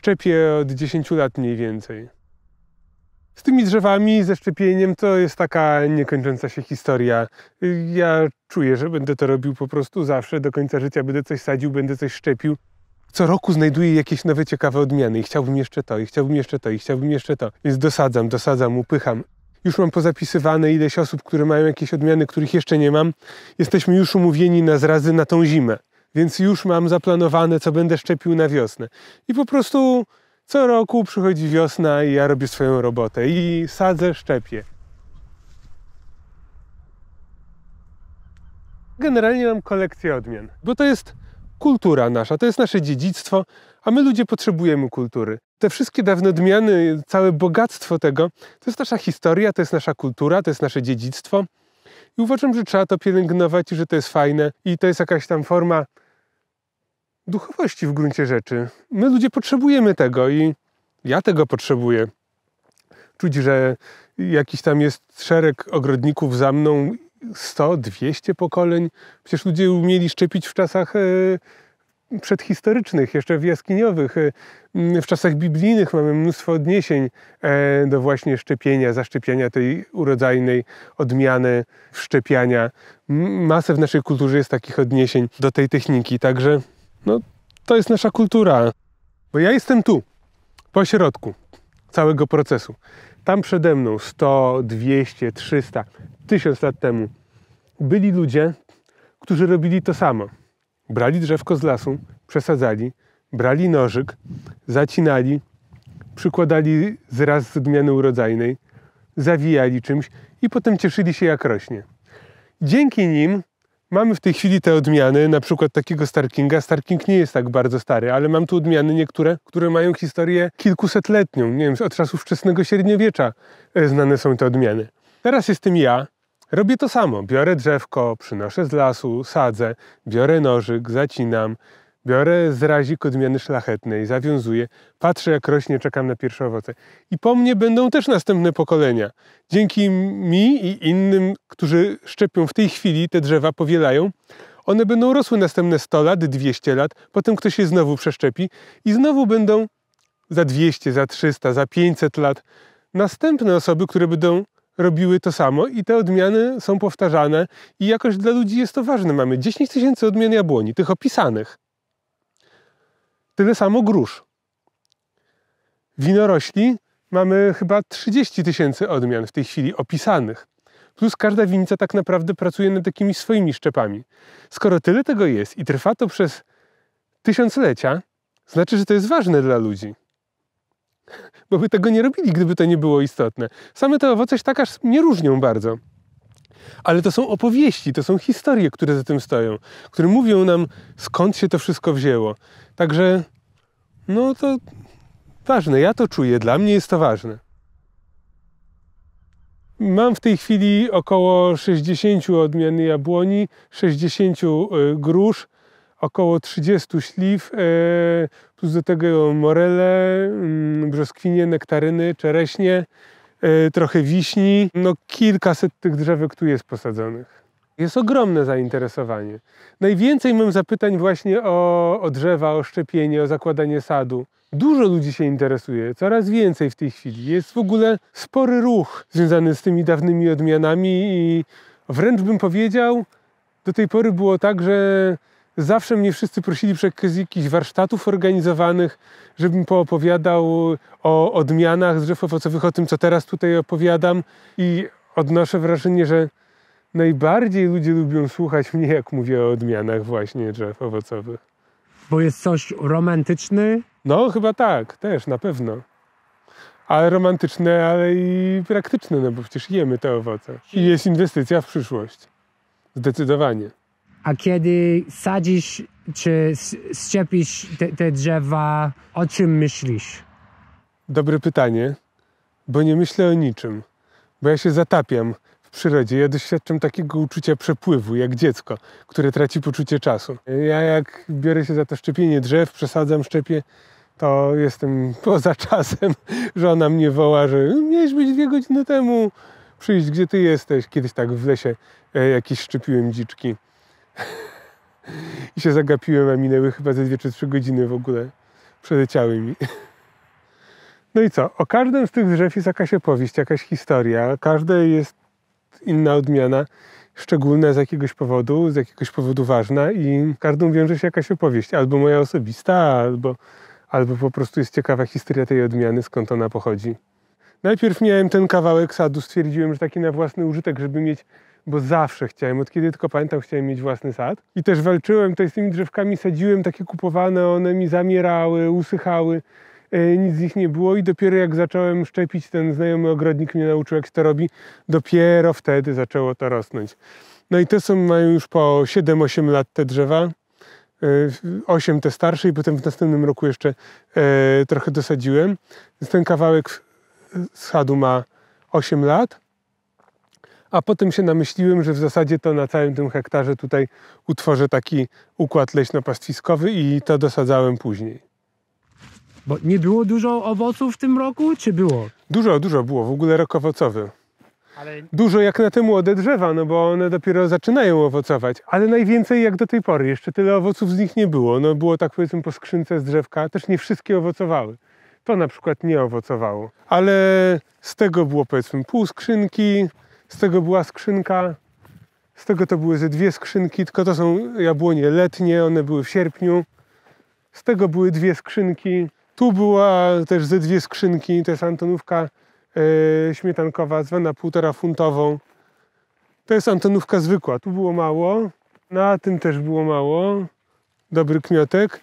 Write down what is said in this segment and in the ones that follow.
szczepię od 10 lat mniej więcej. Z tymi drzewami, ze szczepieniem to jest taka niekończąca się historia. Ja czuję, że będę to robił po prostu zawsze, do końca życia będę coś sadził, będę coś szczepił. Co roku znajduję jakieś nowe ciekawe odmiany i chciałbym jeszcze to, i chciałbym jeszcze to, i chciałbym jeszcze to. Więc dosadzam, dosadzam, upycham. Już mam pozapisywane ileś osób, które mają jakieś odmiany, których jeszcze nie mam. Jesteśmy już umówieni na zrazy na tą zimę więc już mam zaplanowane, co będę szczepił na wiosnę. I po prostu co roku przychodzi wiosna i ja robię swoją robotę i sadzę, szczepię. Generalnie mam kolekcję odmian, bo to jest kultura nasza, to jest nasze dziedzictwo, a my ludzie potrzebujemy kultury. Te wszystkie dawne odmiany, całe bogactwo tego, to jest nasza historia, to jest nasza kultura, to jest nasze dziedzictwo. I uważam, że trzeba to pielęgnować i że to jest fajne i to jest jakaś tam forma duchowości w gruncie rzeczy. My ludzie potrzebujemy tego i ja tego potrzebuję. Czuć, że jakiś tam jest szereg ogrodników za mną, 100, 200 pokoleń. Przecież ludzie umieli szczepić w czasach e, przedhistorycznych, jeszcze w jaskiniowych. E, w czasach biblijnych mamy mnóstwo odniesień e, do właśnie szczepienia, zaszczepiania tej urodzajnej odmiany wszczepiania. Masę w naszej kulturze jest takich odniesień do tej techniki, także no, to jest nasza kultura. Bo ja jestem tu, pośrodku całego procesu. Tam przede mną 100, 200, 300, 1000 lat temu byli ludzie, którzy robili to samo. Brali drzewko z lasu, przesadzali, brali nożyk, zacinali, przykładali zraz z odmiany urodzajnej, zawijali czymś i potem cieszyli się jak rośnie. Dzięki nim Mamy w tej chwili te odmiany, na przykład takiego Starkinga. Starking nie jest tak bardzo stary, ale mam tu odmiany niektóre, które mają historię kilkusetletnią. Nie wiem, od czasów wczesnego średniowiecza e, znane są te odmiany. Teraz jestem ja. Robię to samo. Biorę drzewko, przynoszę z lasu, sadzę, biorę nożyk, zacinam, Biorę z razik odmiany szlachetnej, zawiązuję, patrzę jak rośnie, czekam na pierwsze owoce. I po mnie będą też następne pokolenia. Dzięki mi i innym, którzy szczepią w tej chwili, te drzewa powielają, one będą rosły następne 100 lat, 200 lat, potem ktoś je znowu przeszczepi i znowu będą za 200, za 300, za 500 lat następne osoby, które będą robiły to samo i te odmiany są powtarzane i jakoś dla ludzi jest to ważne. Mamy 10 tysięcy odmian jabłoni, tych opisanych. Tyle samo grusz. Winorośli mamy chyba 30 tysięcy odmian w tej chwili opisanych. Plus każda winica tak naprawdę pracuje nad takimi swoimi szczepami. Skoro tyle tego jest i trwa to przez tysiąclecia, znaczy, że to jest ważne dla ludzi. Bo by tego nie robili, gdyby to nie było istotne. Same te owoce się tak aż nie różnią bardzo. Ale to są opowieści, to są historie, które za tym stoją, które mówią nam, skąd się to wszystko wzięło. Także, no to ważne, ja to czuję, dla mnie jest to ważne. Mam w tej chwili około 60 odmian jabłoni, 60 y, grusz, około 30 śliw, e, plus do tego morele, mm, brzoskwinie, nektaryny, czereśnie. E, trochę wiśni, no kilkaset tych drzewek tu jest posadzonych. Jest ogromne zainteresowanie. Najwięcej mam zapytań właśnie o, o drzewa, o szczepienie, o zakładanie sadu. Dużo ludzi się interesuje, coraz więcej w tej chwili. Jest w ogóle spory ruch związany z tymi dawnymi odmianami i wręcz bym powiedział, do tej pory było tak, że Zawsze mnie wszyscy prosili przez jakichś warsztatów organizowanych, żebym poopowiadał o odmianach z drzew owocowych, o tym, co teraz tutaj opowiadam. I odnoszę wrażenie, że najbardziej ludzie lubią słuchać mnie, jak mówię o odmianach właśnie drzew owocowych. Bo jest coś romantyczny? No, chyba tak, też, na pewno. Ale romantyczne, ale i praktyczne, no bo przecież jemy te owoce. I jest inwestycja w przyszłość. Zdecydowanie a kiedy sadzisz czy szczepisz te, te drzewa, o czym myślisz? Dobre pytanie, bo nie myślę o niczym, bo ja się zatapiam w przyrodzie. Ja doświadczam takiego uczucia przepływu, jak dziecko, które traci poczucie czasu. Ja jak biorę się za to szczepienie drzew, przesadzam, szczepię, to jestem poza czasem. Żona mnie woła, że miałeś być dwie godziny temu, przyjść, gdzie ty jesteś. Kiedyś tak w lesie e, jakieś szczepiłem dziczki. I się zagapiłem, a minęły chyba ze dwie czy trzy godziny w ogóle. Przeleciały mi. No i co? O każdym z tych drzew jest jakaś opowieść, jakaś historia. Każde jest inna odmiana, szczególna z jakiegoś powodu, z jakiegoś powodu ważna i każdą wiąże się jakaś opowieść. Albo moja osobista, albo, albo po prostu jest ciekawa historia tej odmiany, skąd ona pochodzi. Najpierw miałem ten kawałek sadu, stwierdziłem, że taki na własny użytek, żeby mieć bo zawsze chciałem, od kiedy tylko pamiętam, chciałem mieć własny sad. I też walczyłem tutaj z tymi drzewkami, sadziłem takie kupowane, one mi zamierały, usychały, e, nic z nich nie było i dopiero jak zacząłem szczepić, ten znajomy ogrodnik mnie nauczył, jak się to robi, dopiero wtedy zaczęło to rosnąć. No i te są, mają już po 7-8 lat te drzewa. 8 e, te starsze i potem w następnym roku jeszcze e, trochę dosadziłem. Więc ten kawałek sadu ma 8 lat a potem się namyśliłem, że w zasadzie to na całym tym hektarze tutaj utworzę taki układ leśno-pastwiskowy i to dosadzałem później. Bo nie było dużo owoców w tym roku, czy było? Dużo, dużo było, w ogóle rok owocowy. Ale... Dużo jak na te młode drzewa, no bo one dopiero zaczynają owocować, ale najwięcej jak do tej pory, jeszcze tyle owoców z nich nie było. No było tak powiedzmy po skrzynce z drzewka, też nie wszystkie owocowały. To na przykład nie owocowało, ale z tego było powiedzmy pół skrzynki, z tego była skrzynka, z tego to były ze dwie skrzynki, tylko to są jabłonie letnie, one były w sierpniu. Z tego były dwie skrzynki. Tu była też ze dwie skrzynki, to jest antonówka yy, śmietankowa, zwana półtora funtową. To jest antonówka zwykła, tu było mało, na tym też było mało, dobry kmiotek,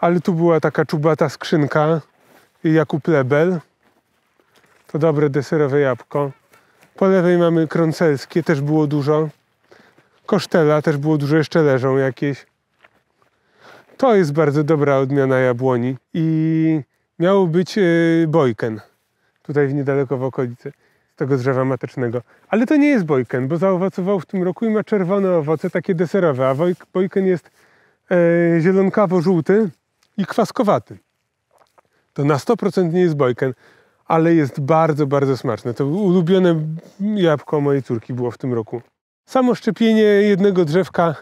ale tu była taka czubata skrzynka, Jakub Lebel. To dobre deserowe jabłko. Po lewej mamy krącelskie, też było dużo. Kosztela też było dużo, jeszcze leżą jakieś. To jest bardzo dobra odmiana jabłoni i miało być e, bojken tutaj niedaleko w okolicy tego drzewa matecznego. Ale to nie jest bojken, bo zaowocował w tym roku i ma czerwone owoce, takie deserowe, a bojken jest yy, zielonkawo-żółty i kwaskowaty. To na 100% nie jest bojken ale jest bardzo, bardzo smaczne. To ulubione jabłko mojej córki było w tym roku. Samo szczepienie jednego drzewka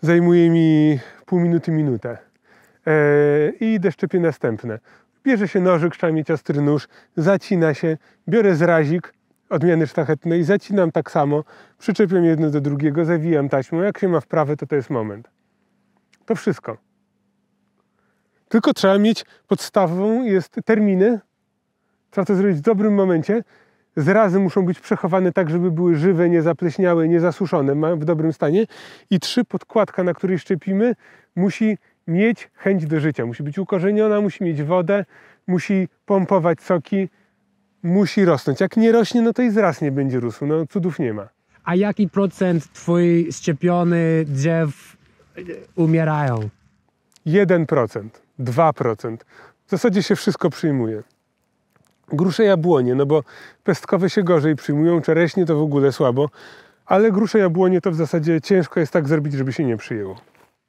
zajmuje mi pół minuty, minutę. Eee, I idę szczepię następne. Bierze się nożyk, szamieć ostry nóż, zacina się, biorę zrazik odmiany sztachetnej, zacinam tak samo, przyczepiam jedno do drugiego, zawijam taśmą. Jak się ma wprawę, to to jest moment. To wszystko. Tylko trzeba mieć podstawą jest terminy Trzeba to zrobić w dobrym momencie. Zrazy muszą być przechowane tak, żeby były żywe, niezapleśniałe, niezasuszone, w dobrym stanie. I trzy, podkładka, na której szczepimy, musi mieć chęć do życia. Musi być ukorzeniona, musi mieć wodę, musi pompować soki, musi rosnąć. Jak nie rośnie, no to i zraz nie będzie rósł. No cudów nie ma. A jaki procent twój szczepiony drzew umierają? 1%, 2%. W zasadzie się wszystko przyjmuje. Grusze jabłonie, no bo pestkowe się gorzej przyjmują, czereśnie to w ogóle słabo, ale grusze jabłonie to w zasadzie ciężko jest tak zrobić, żeby się nie przyjęło.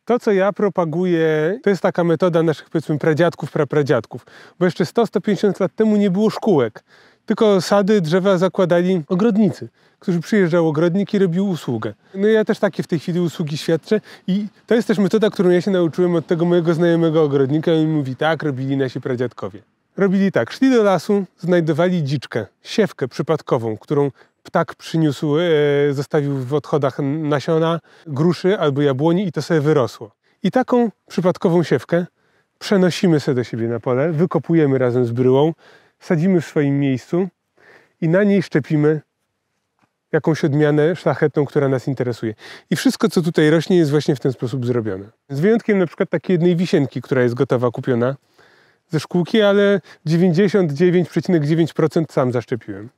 To, co ja propaguję, to jest taka metoda naszych, powiedzmy, pradziadków, prapradziadków, bo jeszcze 100-150 lat temu nie było szkółek, tylko sady, drzewa zakładali ogrodnicy, którzy przyjeżdżał ogrodnik i robił usługę. No ja też takie w tej chwili usługi świadczę i to jest też metoda, którą ja się nauczyłem od tego mojego znajomego ogrodnika i mówi tak, robili nasi pradziadkowie. Robili tak, szli do lasu, znajdowali dziczkę, siewkę przypadkową, którą ptak przyniósł, e, zostawił w odchodach nasiona, gruszy albo jabłoni i to sobie wyrosło. I taką przypadkową siewkę przenosimy sobie do siebie na pole, wykopujemy razem z bryłą, sadzimy w swoim miejscu i na niej szczepimy jakąś odmianę szlachetną, która nas interesuje. I wszystko, co tutaj rośnie, jest właśnie w ten sposób zrobione. Z wyjątkiem na przykład takiej jednej wisienki, która jest gotowa, kupiona, ze szkółki, ale 99,9% sam zaszczepiłem.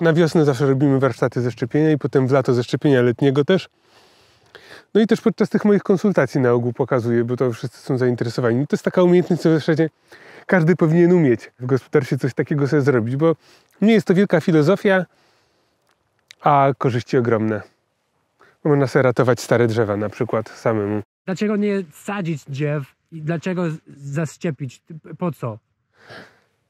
Na wiosnę zawsze robimy warsztaty ze szczepienia i potem w lato ze szczepienia letniego też. No i też podczas tych moich konsultacji na ogół pokazuję, bo to wszyscy są zainteresowani. No to jest taka umiejętność, co w zasadzie każdy powinien umieć w gospodarstwie coś takiego sobie zrobić, bo nie jest to wielka filozofia, a korzyści ogromne. Można sobie ratować stare drzewa na przykład samemu. Dlaczego nie sadzić drzew i dlaczego zaszczepić? Po co?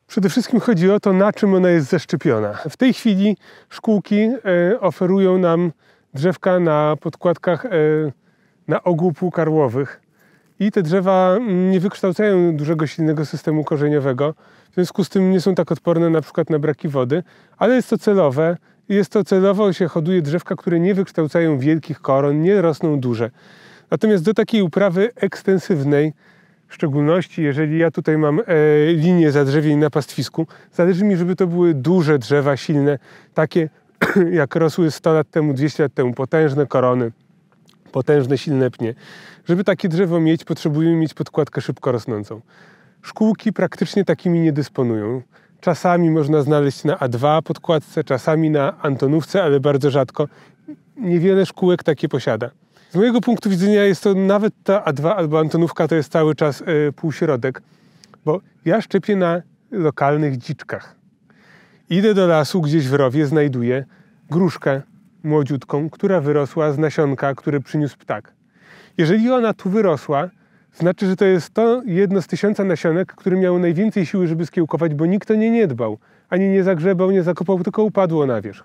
Przede wszystkim chodzi o to, na czym ona jest zaszczepiona. W tej chwili szkółki e, oferują nam drzewka na podkładkach e, na ogół półkarłowych. I te drzewa mm, nie wykształcają dużego, silnego systemu korzeniowego, w związku z tym nie są tak odporne na przykład na braki wody, ale jest to celowe. Jest to celowo się hoduje drzewka, które nie wykształcają wielkich koron, nie rosną duże. Natomiast do takiej uprawy ekstensywnej, w szczególności jeżeli ja tutaj mam e, linię zadrzewień na pastwisku, zależy mi, żeby to były duże drzewa, silne, takie jak rosły 100 lat temu, 200 lat temu, potężne korony, potężne, silne pnie. Żeby takie drzewo mieć, potrzebujemy mieć podkładkę szybko rosnącą. Szkółki praktycznie takimi nie dysponują. Czasami można znaleźć na A2 podkładce, czasami na Antonówce, ale bardzo rzadko. Niewiele szkółek takie posiada. Z mojego punktu widzenia jest to nawet ta A2 albo Antonówka to jest cały czas e, półśrodek, bo ja szczepię na lokalnych dziczkach. Idę do lasu, gdzieś w rowie znajduję gruszkę młodziutką, która wyrosła z nasionka, które przyniósł ptak. Jeżeli ona tu wyrosła, znaczy, że to jest to jedno z tysiąca nasionek, które miało najwięcej siły, żeby skiełkować, bo nikt o nie nie dbał. Ani nie zagrzebał, nie zakopał, tylko upadło na wierzch.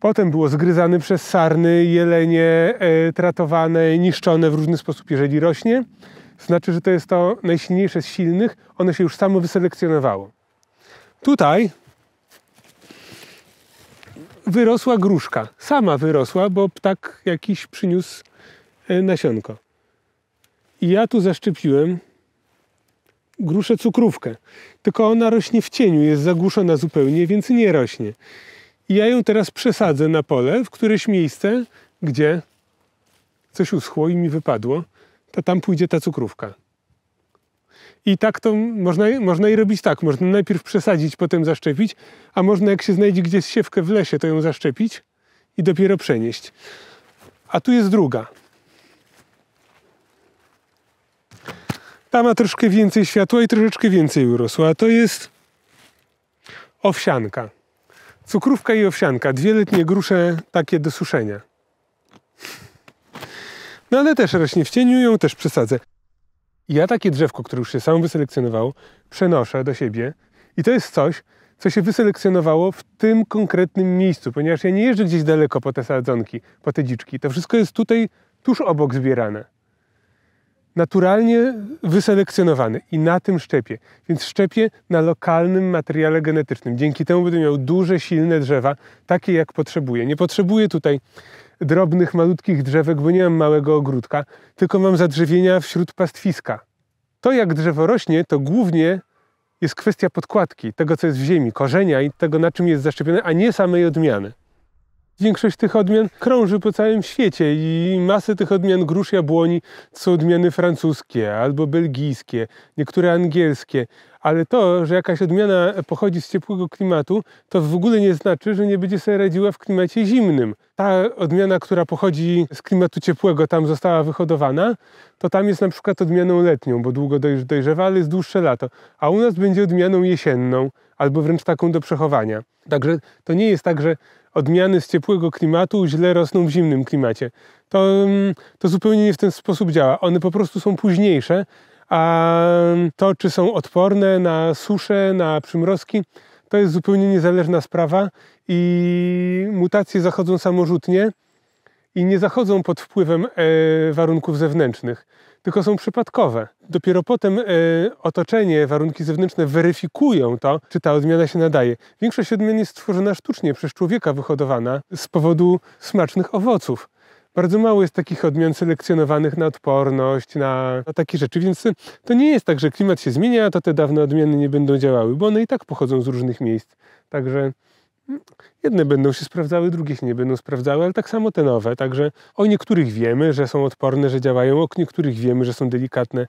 Potem było zgryzane przez sarny, jelenie, e, tratowane, niszczone w różny sposób, jeżeli rośnie. Znaczy, że to jest to najsilniejsze z silnych, one się już samo wyselekcjonowało. Tutaj wyrosła gruszka. Sama wyrosła, bo ptak jakiś przyniósł e, nasionko. I ja tu zaszczepiłem gruszę cukrówkę. Tylko ona rośnie w cieniu, jest zagłuszona zupełnie, więc nie rośnie. I ja ją teraz przesadzę na pole, w któreś miejsce, gdzie coś uschło i mi wypadło, to tam pójdzie ta cukrówka. I tak to można, można i robić tak. Można najpierw przesadzić, potem zaszczepić, a można jak się znajdzie gdzieś siewkę w lesie, to ją zaszczepić i dopiero przenieść. A tu jest druga. Ta ma troszkę więcej światła i troszeczkę więcej urosła. A to jest owsianka. Cukrówka i owsianka, dwie letnie grusze takie do suszenia. No ale też rośnie w cieniu, ją też przesadzę. Ja takie drzewko, które już się sam wyselekcjonowało, przenoszę do siebie i to jest coś, co się wyselekcjonowało w tym konkretnym miejscu, ponieważ ja nie jeżdżę gdzieś daleko po te sadzonki, po te dziczki. To wszystko jest tutaj tuż obok zbierane naturalnie wyselekcjonowany i na tym szczepie. Więc szczepie na lokalnym materiale genetycznym. Dzięki temu będę miał duże, silne drzewa, takie jak potrzebuję. Nie potrzebuję tutaj drobnych, malutkich drzewek, bo nie mam małego ogródka, tylko mam zadrzewienia wśród pastwiska. To, jak drzewo rośnie, to głównie jest kwestia podkładki, tego, co jest w ziemi, korzenia i tego, na czym jest zaszczepione, a nie samej odmiany. Większość tych odmian krąży po całym świecie i masę tych odmian grusz jabłoni to są odmiany francuskie albo belgijskie, niektóre angielskie. Ale to, że jakaś odmiana pochodzi z ciepłego klimatu, to w ogóle nie znaczy, że nie będzie sobie radziła w klimacie zimnym. Ta odmiana, która pochodzi z klimatu ciepłego, tam została wyhodowana, to tam jest na przykład odmianą letnią, bo długo dojrzewa, ale jest dłuższe lato. A u nas będzie odmianą jesienną, albo wręcz taką do przechowania. Także to nie jest tak, że odmiany z ciepłego klimatu źle rosną w zimnym klimacie. To, mm, to zupełnie nie w ten sposób działa. One po prostu są późniejsze, a mm, to, czy są odporne na suszę, na przymrozki, to jest zupełnie niezależna sprawa i mutacje zachodzą samorzutnie i nie zachodzą pod wpływem e, warunków zewnętrznych tylko są przypadkowe. Dopiero potem y, otoczenie, warunki zewnętrzne weryfikują to, czy ta odmiana się nadaje. Większość odmian jest stworzona sztucznie, przez człowieka wyhodowana z powodu smacznych owoców. Bardzo mało jest takich odmian selekcjonowanych na odporność, na, na, takie rzeczy, więc to nie jest tak, że klimat się zmienia, to te dawne odmiany nie będą działały, bo one i tak pochodzą z różnych miejsc. Także Jedne będą się sprawdzały, drugie się nie będą sprawdzały, ale tak samo te nowe. Także o niektórych wiemy, że są odporne, że działają, o niektórych wiemy, że są delikatne,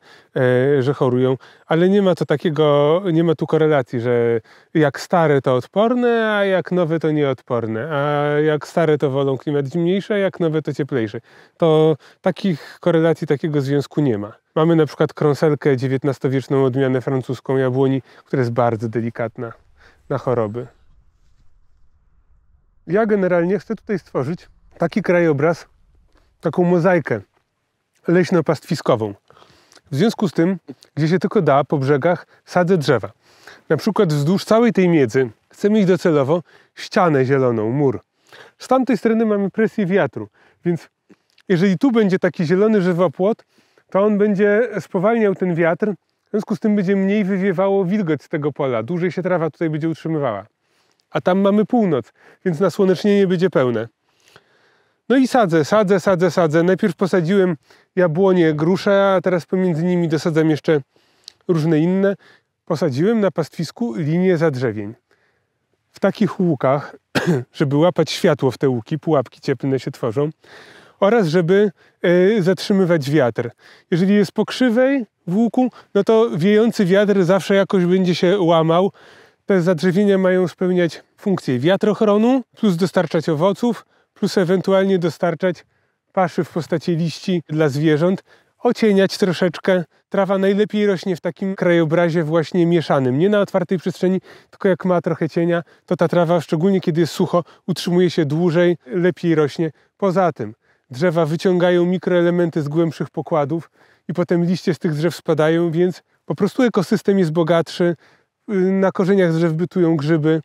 e, że chorują, ale nie ma to takiego, nie ma tu korelacji, że jak stare to odporne, a jak nowe to nieodporne, a jak stare to wolą klimat zimniejszy, a jak nowe to cieplejszy. To takich korelacji, takiego związku nie ma. Mamy na przykład krąselkę XIX-wieczną odmianę francuską jabłoni, która jest bardzo delikatna na choroby. Ja generalnie chcę tutaj stworzyć taki krajobraz, taką mozaikę leśno-pastwiskową. W związku z tym, gdzie się tylko da, po brzegach sadzę drzewa. Na przykład wzdłuż całej tej miedzy chcę mieć docelowo ścianę zieloną, mur. Z tamtej strony mamy presję wiatru, więc jeżeli tu będzie taki zielony żywopłot, to on będzie spowalniał ten wiatr, w związku z tym będzie mniej wywiewało wilgoć z tego pola, dłużej się trawa tutaj będzie utrzymywała a tam mamy północ, więc nasłonecznienie będzie pełne. No i sadzę, sadzę, sadzę, sadzę. Najpierw posadziłem jabłonie, grusze, a teraz pomiędzy nimi dosadzam jeszcze różne inne. Posadziłem na pastwisku linię zadrzewień. W takich łukach, żeby łapać światło w te łuki, pułapki cieplne się tworzą, oraz żeby y, zatrzymywać wiatr. Jeżeli jest po krzywej w łuku, no to wiejący wiatr zawsze jakoś będzie się łamał, te zadrzewienia mają spełniać funkcję wiatrochronu, plus dostarczać owoców, plus ewentualnie dostarczać paszy w postaci liści dla zwierząt, ocieniać troszeczkę. Trawa najlepiej rośnie w takim krajobrazie właśnie mieszanym, nie na otwartej przestrzeni, tylko jak ma trochę cienia, to ta trawa, szczególnie kiedy jest sucho, utrzymuje się dłużej, lepiej rośnie. Poza tym drzewa wyciągają mikroelementy z głębszych pokładów i potem liście z tych drzew spadają, więc po prostu ekosystem jest bogatszy, Y, na korzeniach drzew bytują grzyby.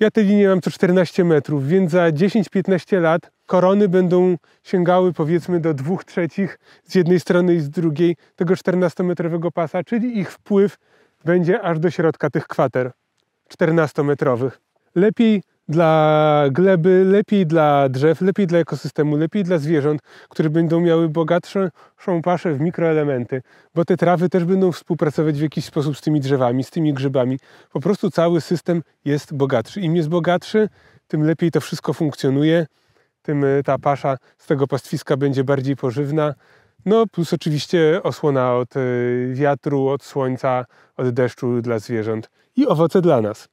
Ja te linie mam co 14 metrów, więc za 10-15 lat korony będą sięgały powiedzmy do 2 trzecich z jednej strony i z drugiej tego 14-metrowego pasa, czyli ich wpływ będzie aż do środka tych kwater 14-metrowych. Lepiej dla gleby, lepiej dla drzew, lepiej dla ekosystemu, lepiej dla zwierząt, które będą miały bogatszą paszę w mikroelementy, bo te trawy też będą współpracować w jakiś sposób z tymi drzewami, z tymi grzybami. Po prostu cały system jest bogatszy. Im jest bogatszy, tym lepiej to wszystko funkcjonuje, tym e, ta pasza z tego pastwiska będzie bardziej pożywna. No plus oczywiście osłona od e, wiatru, od słońca, od deszczu dla zwierząt i owoce dla nas.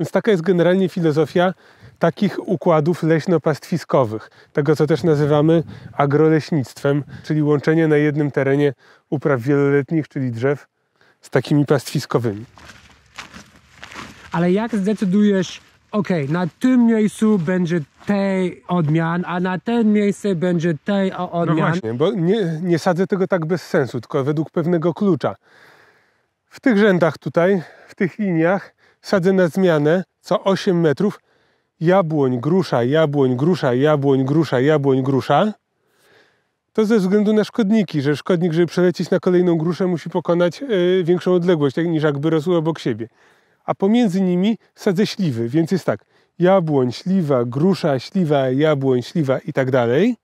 Więc taka jest generalnie filozofia takich układów leśno-pastwiskowych, tego co też nazywamy agroleśnictwem, czyli łączenie na jednym terenie upraw wieloletnich, czyli drzew, z takimi pastwiskowymi. Ale jak zdecydujesz, ok, na tym miejscu będzie tej odmian, a na tym miejscu będzie tej no odmian? No właśnie, bo nie, nie sadzę tego tak bez sensu, tylko według pewnego klucza. W tych rzędach tutaj, w tych liniach sadzę na zmianę co 8 metrów jabłoń, grusza, jabłoń, grusza, jabłoń, grusza, jabłoń, grusza. To ze względu na szkodniki, że szkodnik, żeby przelecieć na kolejną gruszę, musi pokonać y, większą odległość tak, niż jakby rosły obok siebie. A pomiędzy nimi sadzę śliwy, więc jest tak, jabłoń, śliwa, grusza, śliwa, jabłoń, śliwa i tak dalej.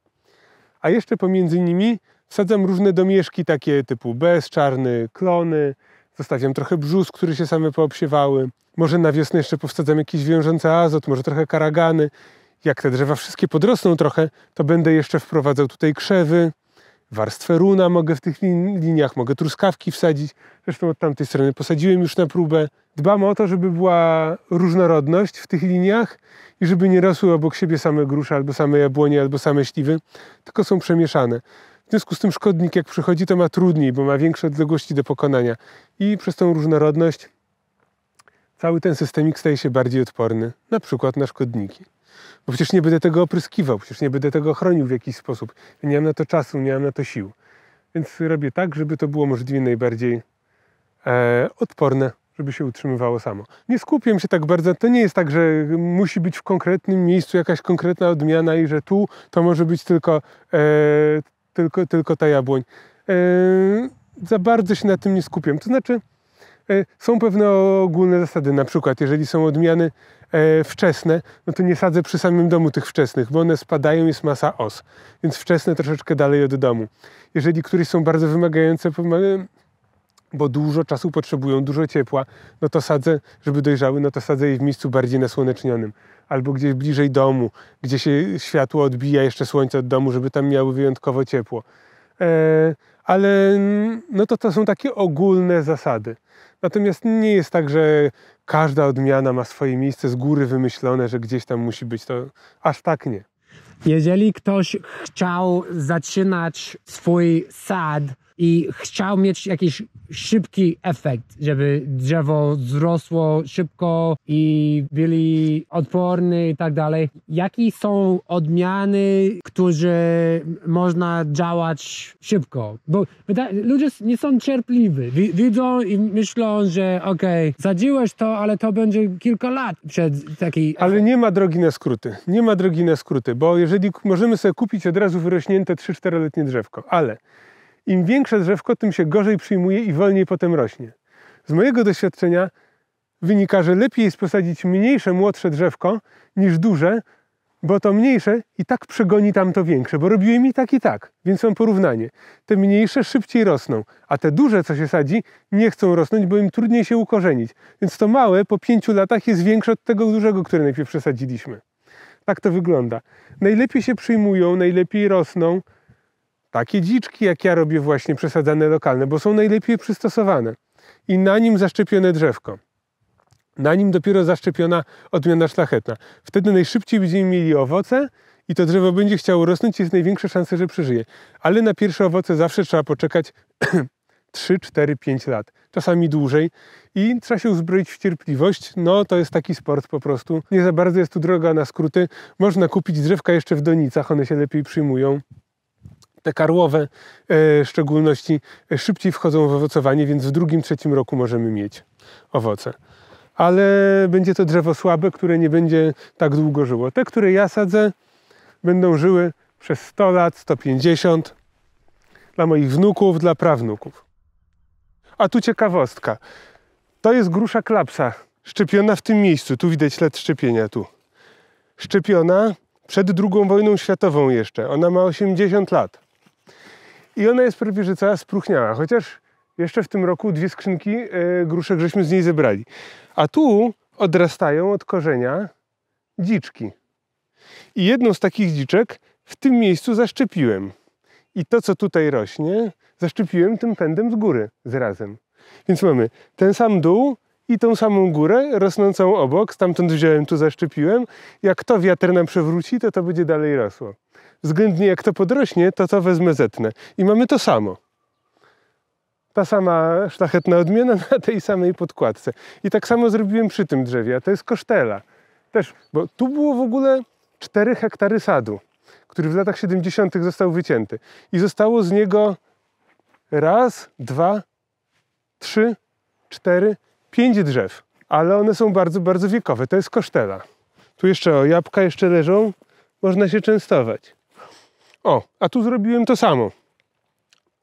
A jeszcze pomiędzy nimi sadzam różne domieszki takie typu bez, czarny, klony, Zostawiam trochę brzus, które się same poobsiewały. Może na wiosnę jeszcze powsadzam jakiś wiążący azot, może trochę karagany. Jak te drzewa wszystkie podrosną trochę, to będę jeszcze wprowadzał tutaj krzewy, warstwę runa mogę w tych liniach, mogę truskawki wsadzić. Zresztą od tamtej strony posadziłem już na próbę. Dbam o to, żeby była różnorodność w tych liniach i żeby nie rosły obok siebie same grusze, albo same jabłonie, albo same śliwy, tylko są przemieszane. W związku z tym szkodnik, jak przychodzi, to ma trudniej, bo ma większe odległości do pokonania. I przez tą różnorodność cały ten systemik staje się bardziej odporny, na przykład na szkodniki. Bo przecież nie będę tego opryskiwał, przecież nie będę tego chronił w jakiś sposób. Ja nie mam na to czasu, nie mam na to sił. Więc robię tak, żeby to było możliwie najbardziej e, odporne, żeby się utrzymywało samo. Nie skupiam się tak bardzo, to nie jest tak, że musi być w konkretnym miejscu jakaś konkretna odmiana i że tu to może być tylko e, tylko, tylko ta jabłoń. E, za bardzo się na tym nie skupiam. To znaczy, e, są pewne ogólne zasady, na przykład jeżeli są odmiany e, wczesne, no to nie sadzę przy samym domu tych wczesnych, bo one spadają, jest masa os, więc wczesne troszeczkę dalej od domu. Jeżeli któreś są bardzo wymagające, bo dużo czasu potrzebują, dużo ciepła, no to sadzę, żeby dojrzały, no to sadzę je w miejscu bardziej nasłonecznionym. Albo gdzieś bliżej domu, gdzie się światło odbija jeszcze słońce od domu, żeby tam miały wyjątkowo ciepło. Eee, ale mm, no to to są takie ogólne zasady. Natomiast nie jest tak, że każda odmiana ma swoje miejsce z góry wymyślone, że gdzieś tam musi być. To aż tak nie. Jeżeli ktoś chciał zaczynać swój sad i chciał mieć jakiś szybki efekt, żeby drzewo wzrosło szybko i byli odporni i tak dalej. Jakie są odmiany, które można działać szybko? Bo ludzie nie są cierpliwi. Widzą i myślą, że okej, okay, zadziłeś to, ale to będzie kilka lat przed taki... Ale nie ma drogi na skróty. Nie ma drogi na skróty, bo jeżeli możemy sobie kupić od razu wyrośnięte 3-4-letnie drzewko, ale im większe drzewko, tym się gorzej przyjmuje i wolniej potem rośnie. Z mojego doświadczenia wynika, że lepiej jest posadzić mniejsze, młodsze drzewko niż duże, bo to mniejsze i tak przegoni tamto większe, bo robiłem i tak i tak, więc mam porównanie. Te mniejsze szybciej rosną, a te duże, co się sadzi, nie chcą rosnąć, bo im trudniej się ukorzenić. Więc to małe po pięciu latach jest większe od tego dużego, które najpierw przesadziliśmy. Tak to wygląda. Najlepiej się przyjmują, najlepiej rosną, takie dziczki, jak ja robię właśnie przesadzane lokalne, bo są najlepiej przystosowane. I na nim zaszczepione drzewko. Na nim dopiero zaszczepiona odmiana szlachetna. Wtedy najszybciej będziemy mieli owoce i to drzewo będzie chciało rosnąć, jest największe szanse, że przeżyje. Ale na pierwsze owoce zawsze trzeba poczekać 3, 4, 5 lat, czasami dłużej i trzeba się uzbroić w cierpliwość. No to jest taki sport po prostu. Nie za bardzo jest tu droga na skróty. Można kupić drzewka jeszcze w donicach, one się lepiej przyjmują te karłowe e, w szczególności e, szybciej wchodzą w owocowanie, więc w drugim, trzecim roku możemy mieć owoce. Ale będzie to drzewo słabe, które nie będzie tak długo żyło. Te, które ja sadzę, będą żyły przez 100 lat, 150 dla moich wnuków, dla prawnuków. A tu ciekawostka. To jest grusza klapsa, szczepiona w tym miejscu. Tu widać ślad szczepienia, tu. Szczepiona przed II wojną światową jeszcze. Ona ma 80 lat. I ona jest prawie że cała spruchniała, chociaż jeszcze w tym roku dwie skrzynki e, gruszek żeśmy z niej zebrali. A tu odrastają od korzenia dziczki. I jedną z takich dziczek w tym miejscu zaszczepiłem. I to, co tutaj rośnie, zaszczepiłem tym pędem z góry zrazem. Więc mamy ten sam dół, i tą samą górę rosnącą obok, stamtąd wziąłem, tu zaszczepiłem. Jak to wiatr nam przewróci, to to będzie dalej rosło. Względnie jak to podrośnie, to to wezmę zetnę. I mamy to samo. Ta sama szlachetna odmiana na tej samej podkładce. I tak samo zrobiłem przy tym drzewie, a to jest kosztela. Też, bo tu było w ogóle 4 hektary sadu, który w latach 70. został wycięty. I zostało z niego raz, dwa, trzy, cztery, pięć drzew, ale one są bardzo, bardzo wiekowe. To jest kosztela. Tu jeszcze o, jabłka jeszcze leżą, można się częstować. O, a tu zrobiłem to samo.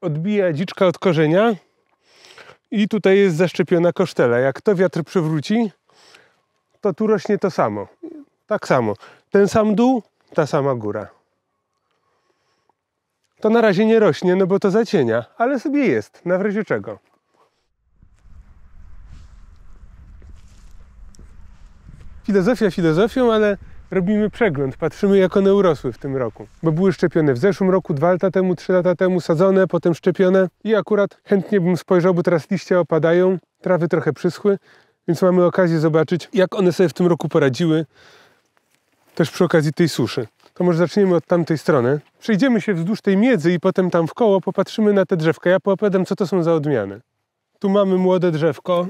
Odbija dziczka od korzenia i tutaj jest zaszczepiona kosztela. Jak to wiatr przywróci, to tu rośnie to samo. Tak samo. Ten sam dół, ta sama góra. To na razie nie rośnie, no bo to zacienia, ale sobie jest, na razie czego. filozofia filozofią, ale robimy przegląd, patrzymy jak one urosły w tym roku. Bo były szczepione w zeszłym roku, dwa lata temu, trzy lata temu, sadzone, potem szczepione i akurat chętnie bym spojrzał, bo teraz liście opadają, trawy trochę przyschły, więc mamy okazję zobaczyć jak one sobie w tym roku poradziły też przy okazji tej suszy. To może zaczniemy od tamtej strony. Przejdziemy się wzdłuż tej miedzy i potem tam w koło popatrzymy na te drzewka. Ja poopowiadam, co to są za odmiany. Tu mamy młode drzewko,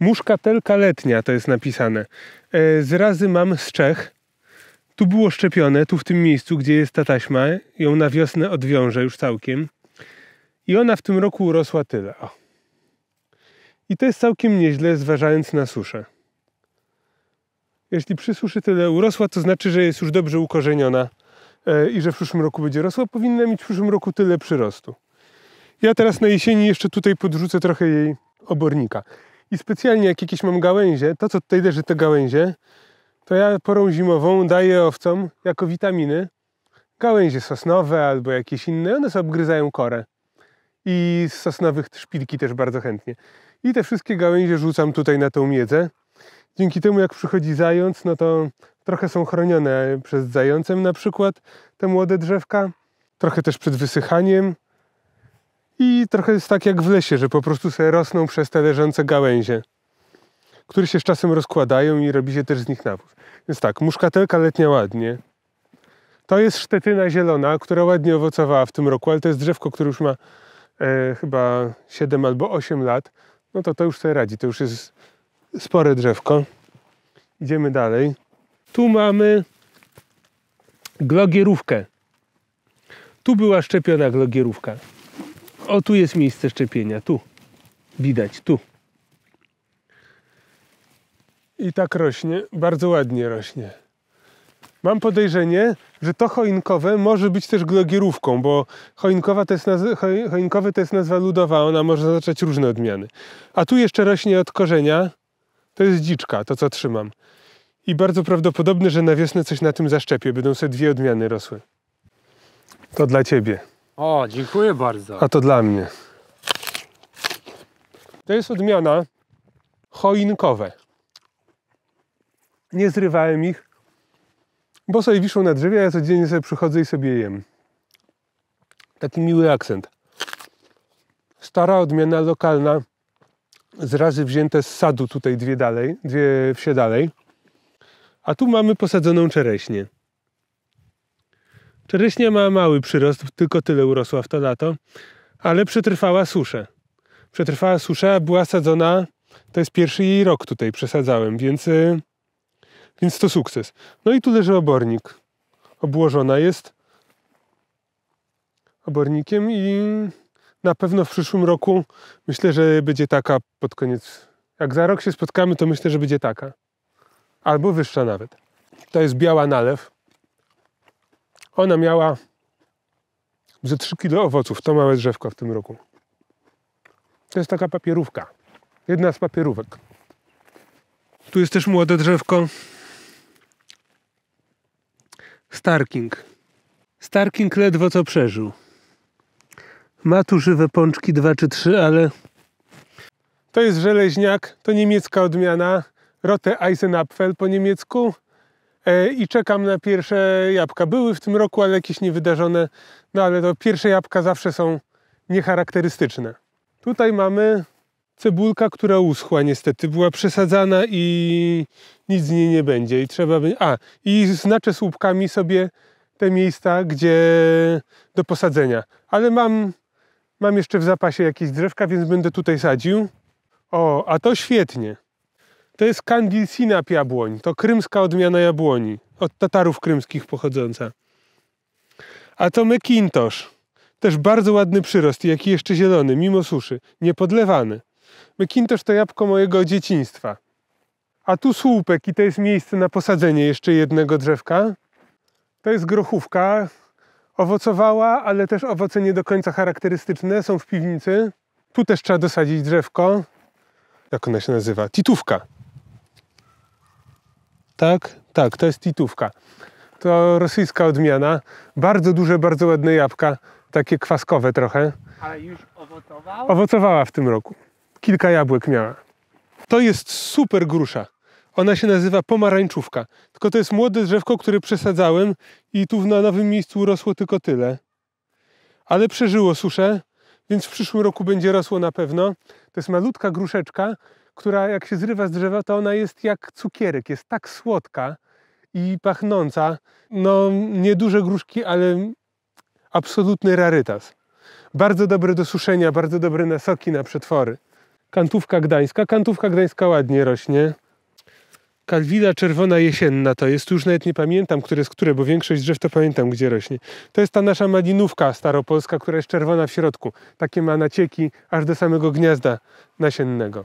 Muszkatelka letnia to jest napisane. E, z mam z Czech. Tu było szczepione, tu w tym miejscu, gdzie jest ta taśma. Ją na wiosnę odwiążę już całkiem. I ona w tym roku urosła tyle. O. I to jest całkiem nieźle, zważając na suszę. Jeśli przy suszy tyle urosła, to znaczy, że jest już dobrze ukorzeniona e, i że w przyszłym roku będzie rosła. Powinna mieć w przyszłym roku tyle przyrostu. Ja teraz na jesieni jeszcze tutaj podrzucę trochę jej obornika. I specjalnie jak jakieś mam gałęzie, to co tutaj leży te gałęzie, to ja porą zimową daję owcom jako witaminy gałęzie sosnowe albo jakieś inne. One sobie obgryzają korę. I z sosnowych szpilki też bardzo chętnie. I te wszystkie gałęzie rzucam tutaj na tą miedzę. Dzięki temu jak przychodzi zając, no to trochę są chronione przez zającem na przykład te młode drzewka. Trochę też przed wysychaniem, i trochę jest tak jak w lesie, że po prostu sobie rosną przez te leżące gałęzie, które się z czasem rozkładają i robi się też z nich nawóz. Więc tak, muszkatelka letnia ładnie. To jest sztetyna zielona, która ładnie owocowała w tym roku, ale to jest drzewko, które już ma e, chyba 7 albo 8 lat. No to to już sobie radzi, to już jest spore drzewko. Idziemy dalej. Tu mamy glogierówkę. Tu była szczepiona glogierówka. O, tu jest miejsce szczepienia, tu. Widać, tu. I tak rośnie, bardzo ładnie rośnie. Mam podejrzenie, że to choinkowe może być też glogierówką, bo choinkowa to jest nazwa, choinkowy to jest nazwa ludowa, ona może zaznaczać różne odmiany. A tu jeszcze rośnie od korzenia, to jest dziczka, to co trzymam. I bardzo prawdopodobne, że na wiosnę coś na tym zaszczepię, będą sobie dwie odmiany rosły. To dla ciebie. O, dziękuję bardzo. A to dla mnie. To jest odmiana choinkowe. Nie zrywałem ich, bo sobie wiszą na drzewie, a ja codziennie sobie przychodzę i sobie jem. Taki miły akcent. Stara odmiana lokalna, z razy wzięte z sadu tutaj dwie dalej, dwie wsie dalej. A tu mamy posadzoną czereśnię. Czereśnia ma mały przyrost, tylko tyle urosła w to lato, ale przetrwała suszę. Przetrwała susza, była sadzona, to jest pierwszy jej rok tutaj przesadzałem, więc, y, więc to sukces. No i tu leży obornik. Obłożona jest obornikiem i na pewno w przyszłym roku myślę, że będzie taka pod koniec. Jak za rok się spotkamy, to myślę, że będzie taka. Albo wyższa nawet. To jest biała nalew. Ona miała ze 3 kilo owoców, to małe drzewko w tym roku. To jest taka papierówka. Jedna z papierówek. Tu jest też młode drzewko. Starking. Starking ledwo co przeżył. Ma tu żywe pączki dwa czy trzy, ale... To jest żeleźniak, to niemiecka odmiana. Rote Eisenapfel po niemiecku. E, i czekam na pierwsze jabłka. Były w tym roku, ale jakieś niewydarzone, no ale to pierwsze jabłka zawsze są niecharakterystyczne. Tutaj mamy cebulka, która uschła niestety, była przesadzana i nic z niej nie będzie i trzeba by... A, i znaczę słupkami sobie te miejsca, gdzie do posadzenia. Ale mam, mam jeszcze w zapasie jakieś drzewka, więc będę tutaj sadził. O, a to świetnie. To jest Kandilsinap jabłoń. To krymska odmiana jabłoni. Od Tatarów krymskich pochodząca. A to Mekintosz. Też bardzo ładny przyrost, jaki jeszcze zielony, mimo suszy. Niepodlewany. Mekintosz to jabłko mojego dzieciństwa. A tu słupek i to jest miejsce na posadzenie jeszcze jednego drzewka. To jest grochówka. Owocowała, ale też owoce nie do końca charakterystyczne. Są w piwnicy. Tu też trzeba dosadzić drzewko. Jak ona się nazywa? Titówka. Tak, tak, to jest titówka. To rosyjska odmiana. Bardzo duże, bardzo ładne jabłka. Takie kwaskowe trochę. Ale już owocowała? Owocowała w tym roku. Kilka jabłek miała. To jest super grusza. Ona się nazywa pomarańczówka. Tylko to jest młode drzewko, które przesadzałem i tu na nowym miejscu rosło tylko tyle. Ale przeżyło suszę, więc w przyszłym roku będzie rosło na pewno. To jest malutka gruszeczka, która jak się zrywa z drzewa, to ona jest jak cukierek, jest tak słodka i pachnąca. No, nieduże gruszki, ale absolutny rarytas. Bardzo dobre do suszenia, bardzo dobre na soki, na przetwory. Kantówka gdańska. Kantówka gdańska ładnie rośnie. Kalwida czerwona jesienna to jest, już nawet nie pamiętam, które jest które, bo większość drzew to pamiętam, gdzie rośnie. To jest ta nasza malinówka staropolska, która jest czerwona w środku. Takie ma nacieki aż do samego gniazda nasiennego.